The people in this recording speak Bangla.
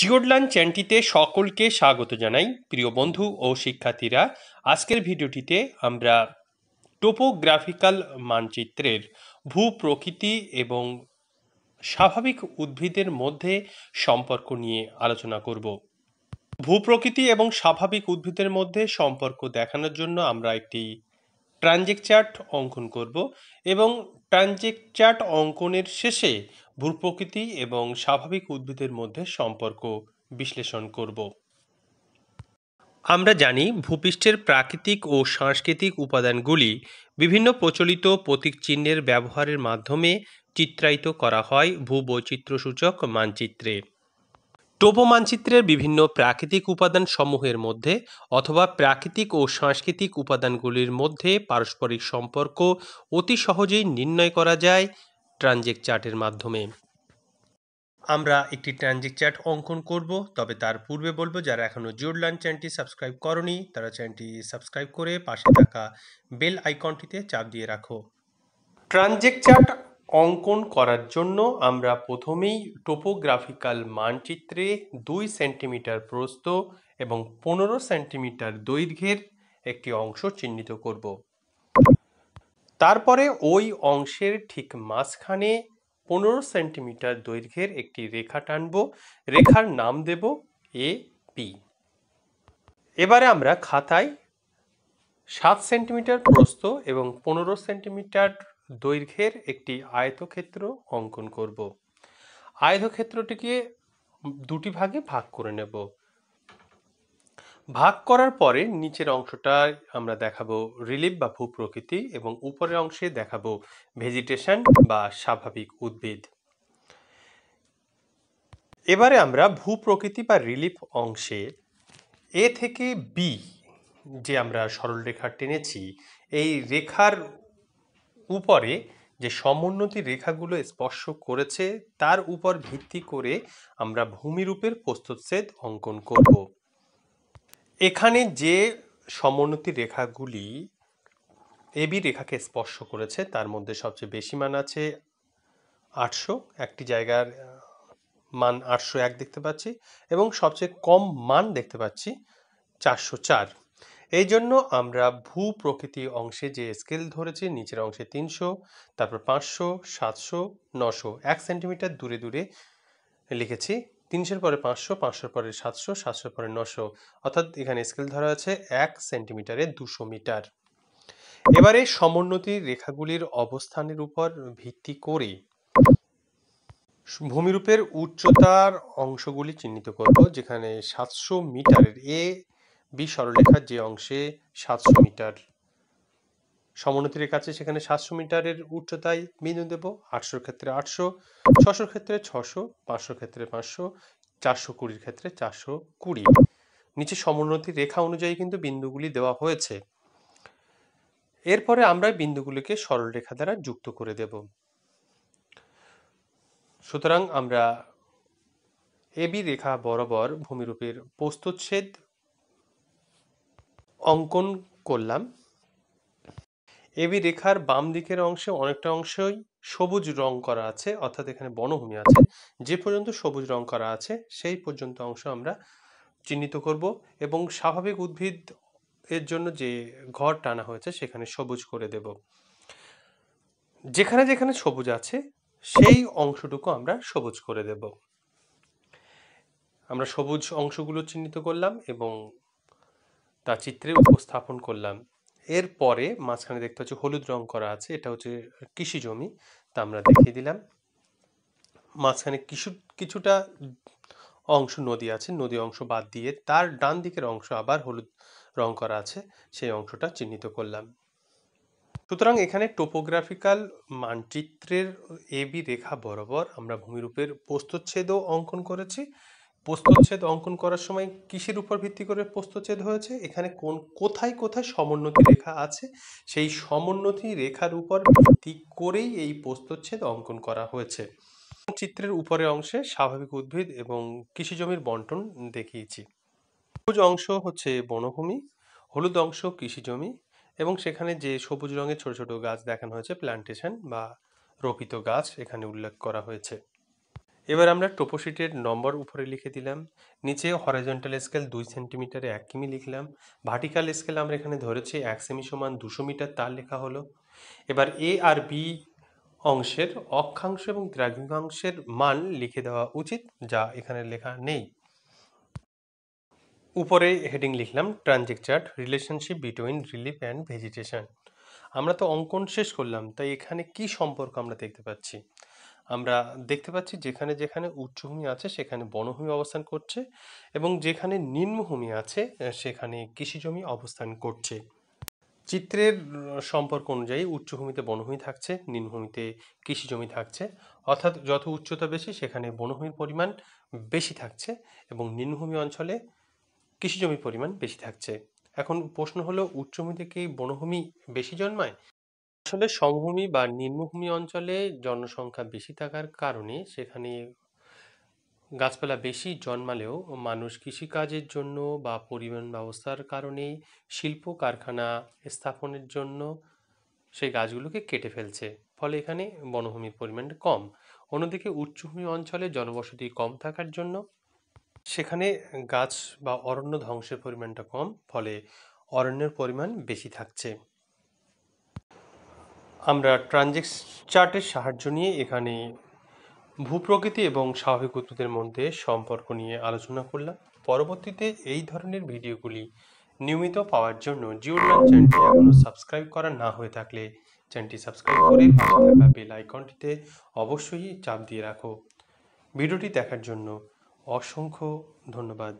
জিওডলান চ্যানটিতে সকলকে স্বাগত জানাই প্রিয় বন্ধু ও শিক্ষার্থীরা আজকের ভিডিওটিতে আমরা টোপোগ্রাফিক্যাল মানচিত্রের ভূ প্রকৃতি এবং স্বাভাবিক উদ্ভিদের মধ্যে সম্পর্ক নিয়ে আলোচনা করব ভূপ্রকৃতি এবং স্বাভাবিক উদ্ভিদের মধ্যে সম্পর্ক দেখানোর জন্য আমরা একটি ট্রানজেক্ট চার্ট অঙ্কন করব এবং ট্রানজেক্ট চার্ট অঙ্কনের শেষে ভূপ্রকৃতি এবং স্বাভাবিক উদ্ভিদের মধ্যে সম্পর্ক বিশ্লেষণ করব আমরা জানি ভূপৃষ্ঠের প্রাকৃতিক ও সাংস্কৃতিক উপাদানগুলি বিভিন্ন প্রচলিত প্রতীক চিহ্নের ব্যবহারের মাধ্যমে চিত্রায়িত করা হয় ভূবৈচিত্র্যসূচক মানচিত্রে টোপো মানচিত্রের বিভিন্ন প্রাকৃতিক উপাদান সমূহের মধ্যে অথবা প্রাকৃতিক ও সাংস্কৃতিক উপাদানগুলির মধ্যে পারস্পরিক সম্পর্ক অতি সহজেই নির্ণয় করা যায় ট্রানজেক্ট চার্টের মাধ্যমে আমরা একটি ট্রানজেক চার্ট অঙ্কন করব তবে তার পূর্বে বলবো যারা এখনও জুড়লান চ্যানেলটি সাবস্ক্রাইব করনি তারা চ্যানেলটি সাবস্ক্রাইব করে পাশে থাকা বেল আইকনটিতে চাপ দিয়ে রাখো ট্রানজেক্ট চার্ট অঙ্কন করার জন্য আমরা প্রথমেই টোপোগ্রাফিক্যাল মানচিত্রে দুই সেন্টিমিটার প্রস্থ এবং পনেরো সেন্টিমিটার দৈর্ঘ্যের একটি অংশ চিহ্নিত করব তারপরে ওই অংশের ঠিক মাঝখানে পনেরো সেন্টিমিটার দৈর্ঘ্যের একটি রেখা টানব রেখার নাম দেব এ পি এবারে আমরা খাতায় সাত সেন্টিমিটার প্রস্থ এবং পনেরো সেন্টিমিটার দৈর্ঘ্যের একটি আয়তক্ষেত্র অঙ্কন করব আয়তক্ষেত্রটিকে দুটি ভাগে ভাগ করে নেব ভাগ করার পরে নিচের অংশটায় আমরা দেখাবো রিলিফ বা ভূপ্রকৃতি এবং উপরের অংশে দেখাবো ভেজিটেশন বা স্বাভাবিক উদ্ভিদ এবারে আমরা ভূপ্রকৃতি বা রিলিফ অংশে এ থেকে বি যে আমরা সরল রেখা টেনেছি এই রেখার উপরে যে সমুন্নতি রেখাগুলো স্পর্শ করেছে তার উপর ভিত্তি করে আমরা ভূমিরূপের প্রস্তুতচ্ছেদ অঙ্কন করব এখানে যে সমোন্নতি রেখাগুলি এবি রেখাকে স্পর্শ করেছে তার মধ্যে সবচেয়ে বেশি মান আছে আটশো একটি জায়গার মান আটশো এক দেখতে পাচ্ছি এবং সবচেয়ে কম মান দেখতে পাচ্ছি চারশো চার এই জন্য আমরা ভূ প্রকৃতি অংশে যে স্কেল ধরেছি নিচের অংশে তিনশো তারপর পাঁচশো সাতশো নশো এক সেন্টিমিটার দূরে দূরে লিখেছি তিনশোর পরে পাঁচশো পাঁচশোর পরে সাতশো সাতশোর পরে নশো অর্থাৎ এখানে স্কেল ধরা আছে এক সেন্টিমিটারে দুশো মিটার এবারে সমোন্নতি রেখাগুলির অবস্থানের উপর ভিত্তি করে ভূমিরূপের উচ্চতার অংশগুলি চিহ্নিত করব যেখানে সাতশো মিটারের এ বি সরলরেখার যে অংশে সাতশো মিটার সমোন্নতির কাছে সেখানে সাতশো মিটারের উচ্চতায় বিন্দু দেব আটশোর ক্ষেত্রে আটশো ছশোর ক্ষেত্রে ছশো পাঁচশোর ক্ষেত্রে পাঁচশো চারশো কুড়ির ক্ষেত্রে চারশো কুড়ি নিচে সমোন্নতি রেখা অনুযায়ী কিন্তু বিন্দুগুলি দেওয়া হয়েছে এরপরে আমরা বিন্দুগুলিকে সরল রেখা দ্বারা যুক্ত করে দেব সুতরাং আমরা এবি রেখা বরাবর ভূমিরূপের প্রস্তুচ্ছেদ অঙ্কন করলাম এবি রেখার বাম দিকের অংশে অনেকটা অংশই সবুজ রং করা আছে অর্থাৎ এখানে বনভূমি আছে যে পর্যন্ত সবুজ রং করা আছে সেই পর্যন্ত অংশ আমরা চিহ্নিত করব এবং স্বাভাবিক উদ্ভিদ এর জন্য যে ঘর টানা হয়েছে সেখানে সবুজ করে দেব যেখানে যেখানে সবুজ আছে সেই অংশটুকু আমরা সবুজ করে দেব আমরা সবুজ অংশগুলো চিহ্নিত করলাম এবং তা চিত্রে উপস্থাপন করলাম এর পরে মাঝখানে দেখতে পাচ্ছি হলুদ রং করা আছে এটা হচ্ছে কৃষি জমি তা আমরা দেখিয়ে দিলাম মাঝখানে কিছু কিছুটা অংশ নদী আছে নদী অংশ বাদ দিয়ে তার ডান দিকের অংশ আবার হলুদ রং করা আছে সেই অংশটা চিহ্নিত করলাম সুতরাং এখানে টোপোগ্রাফিক্যাল মানচিত্রের এবি রেখা বরাবর আমরা ভূমিরূপের প্রস্তচ্ছেদও অঙ্কন করেছি প্রস্তচ্ছেদ অঙ্কন করার সময় কিসের উপর ভিত্তি করে প্রস্তচ্ছেদ হয়েছে এখানে কোন কোথায় কোথায় সমোন্নতি রেখা আছে সেই সমোন্নতি রেখার উপর ভিত্তি করেই এই প্রস্তচ্ছেদ অঙ্কন করা হয়েছে চিত্রের উপরে অংশে স্বাভাবিক উদ্ভিদ এবং কৃষি জমির বন্টন দেখিয়েছি সবুজ অংশ হচ্ছে বনভূমি হলুদ অংশ কৃষি জমি এবং সেখানে যে সবুজ রঙের ছোট ছোট গাছ দেখানো হয়েছে প্ল্যান্টেশন বা রোপিত গাছ এখানে উল্লেখ করা হয়েছে এবার আমরা টোপোশিটের নম্বর উপরে লিখে দিলাম নিচে হরাইজন্টাল স্কেল দুই সেন্টিমিটারে এক কিমি লিখলাম ভার্টিক্যাল স্কেল আমরা এখানে ধরেছি এক সেমি সমান দুশো মিটার তার লেখা হলো এবার এ আর বি অংশের অক্ষাংশ এবং দ্রাঘিমাংশের মান লিখে দেওয়া উচিত যা এখানে লেখা নেই উপরে হেডিং লিখলাম transect chart relationship between relief and vegetation আমরা তো অঙ্কন শেষ করলাম তাই এখানে কি সম্পর্ক আমরা দেখতে পাচ্ছি আমরা দেখতে পাচ্ছি যেখানে যেখানে উচ্চভূমি আছে সেখানে বনভূমি অবস্থান করছে এবং যেখানে নিম্নভূমি আছে সেখানে কৃষিজমি অবস্থান করছে চিত্রের সম্পর্ক অনুযায়ী উচ্চভূমিতে বনভূমি থাকছে নিম্নভূমিতে কৃষিজমি থাকছে অর্থাৎ যত উচ্চতা বেশি সেখানে বনভূমির পরিমাণ বেশি থাকছে এবং নিম্নভূমি অঞ্চলে কৃষিজমির পরিমাণ বেশি থাকছে এখন প্রশ্ন হলো উচ্চভূমি থেকে বনভূমি বেশি জন্মায় আসলে সমভূমি বা নিম্নভূমি অঞ্চলে জনসংখ্যা বেশি থাকার কারণে সেখানে গাছপালা বেশি জন্মালেও মানুষ কৃষিকাজের জন্য বা পরিবহন ব্যবস্থার কারণে শিল্প কারখানা স্থাপনের জন্য সেই গাছগুলোকে কেটে ফেলছে ফলে এখানে বনভূমির পরিমাণ কম অন্যদিকে উচ্চভূমি অঞ্চলে জনবসতি কম থাকার জন্য সেখানে গাছ বা অরণ্য ধ্বংসের পরিমাণটা কম ফলে অরণ্যের পরিমাণ বেশি থাকছে আমরা ট্রানজেক্স চার্টের সাহায্য নিয়ে এখানে ভূপ্রকৃতি এবং স্বাভাবিক উদ্ভিদের মধ্যে সম্পর্ক নিয়ে আলোচনা করলাম পরবর্তীতে এই ধরনের ভিডিওগুলি নিয়মিত পাওয়ার জন্য জিওলান চ্যানেলটি এখনও সাবস্ক্রাইব করা না হয়ে থাকলে চ্যানেলটি সাবস্ক্রাইব করে পাশে থাকা বেল আইকনটিতে অবশ্যই চাপ দিয়ে রাখো ভিডিওটি দেখার জন্য অসংখ্য ধন্যবাদ